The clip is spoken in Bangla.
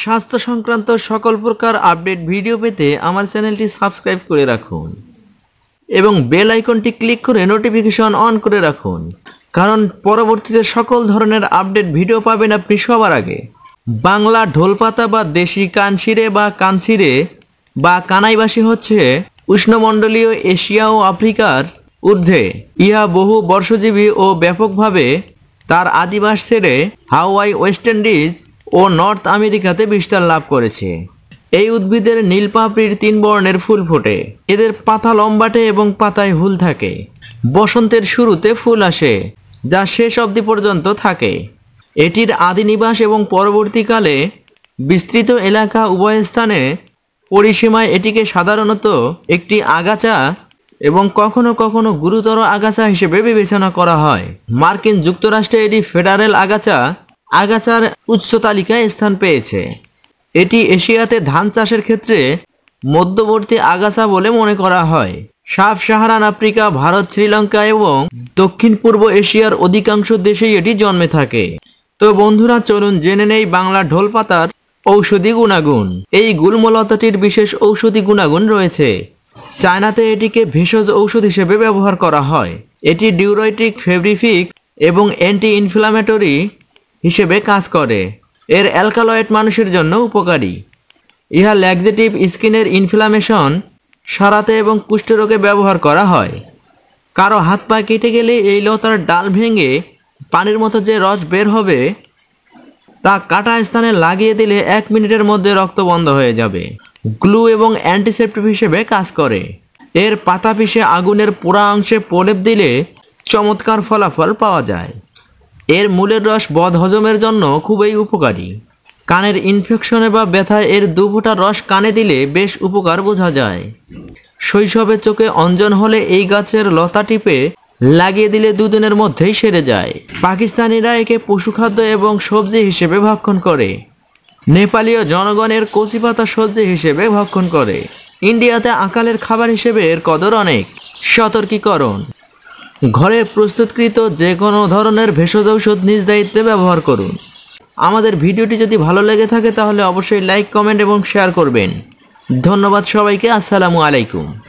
স্বাস্থ্য সংক্রান্ত সকল প্রকার আপডেট ভিডিও পেতে আমার চ্যানেলটি সাবস্ক্রাইব করে রাখুন এবং বেল আইকনটি ক্লিক করে নোটিফিকেশন অন করে রাখুন কারণ পরবর্তীতে সকল ধরনের আপডেট ভিডিও পাবেন আপনি সবার আগে বাংলা ঢোলপাতা বা দেশি কানসিরে বা কানসিরে বা কানাইবাসী হচ্ছে উষ্ণমণ্ডলীয় এশিয়া ও আফ্রিকার ঊর্ধ্বে ইহা বহু বর্ষজীবী ও ব্যাপকভাবে তার আদিবাস ছেড়ে হাওয়াই ওয়েস্ট ইন্ডিজ ও নর্থ আমেরিকাতে বিস্তার লাভ করেছে এই উদ্ভিদের নীল পাপড়ির তিন বর্ণের ফুল ফোটে এদের পাতা লম্বাটে এবং পাতায় হুল থাকে বসন্তের শুরুতে ফুল আসে যা শেষ অবধি পর্যন্ত থাকে এটির আদি নিবাস এবং পরবর্তীকালে বিস্তৃত এলাকা উভয় স্থানে পরিসীমায় এটিকে সাধারণত একটি আগাছা এবং কখনো কখনো গুরুতর আগাছা হিসেবে বিবেচনা করা হয় মার্কিন যুক্তরাষ্ট্রে এটি ফেডারেল আগাছা আগাছার উচ্চ তালিকায় স্থান পেয়েছে এটি এশিয়াতে ধান চাষের ক্ষেত্রে মধ্যবর্তী আগাছা বলে মনে করা হয় sub Saharan Africa Bharat Sri Lanka এবং দক্ষিণ পূর্ব এশিয়ার অধিকাংশ দেশেই এটি জন্মে থাকে তো বন্ধুরা চলুন জেনে নেই বাংলা ঢোল পাতার ঔষধি গুণাগুণ এই গুলমলতাটির বিশেষ ঔষধি গুণাগুণ রয়েছে চায়নাতে এটিকে ভেষজ ঔষধ হিসেবে ব্যবহার করা হয় এটি ডিউরাইটিক ফেব্রিফিক এবং অ্যান্টি ইনফ্লামেটরি হিসেবে কাজ করে এর অ্যালকালয়েড মানুষের জন্য উপকারী ইহা ল্যাগজেটিভ স্কিনের ইনফ্লামেশন সারাতে এবং কুষ্ঠরোগে ব্যবহার করা হয় কারো হাত পা কেটে গেলে এই লতার ডাল ভেঙে পানির মতো যে রস বের হবে তা কাটা স্থানে লাগিয়ে দিলে এক মিনিটের মধ্যে রক্ত বন্ধ হয়ে যাবে গ্লু এবং অ্যান্টিসেপ্টিভ হিসেবে কাজ করে এর পাতা পিষে আগুনের পোড়া অংশে প্রলেপ দিলে চমৎকার ফলাফল পাওয়া যায় এর মূলের রস বদ হজমের জন্য খুবই উপকারী কানের ইনফেকশনে বা ব্যথায় এর দু ফোঁটা রস কানে দিলে বেশ উপকার বোঝা যায় শৈশবে চোখে অঞ্জন হলে এই গাছের লতা টিপে লাগিয়ে দিলে দুদিনের মধ্যেই সেরে যায় পাকিস্তানিরা একে পশুখাদ্য এবং সবজি হিসেবে ভক্ষণ করে নেপালীয় জনগণের কচি পাতা সবজি হিসেবে ভক্ষণ করে ইন্ডিয়াতে আকালের খাবার হিসেবে এর কদর অনেক সতর্কীকরণ ঘরে প্রস্তুতকৃত যে কোনো ধরনের ভেষজ ঔষধ নিজ দায়িত্বে ব্যবহার করুন আমাদের ভিডিওটি যদি ভালো লেগে থাকে তাহলে অবশ্যই লাইক কমেন্ট এবং শেয়ার করবেন ধন্যবাদ সবাইকে আসসালামু আলাইকুম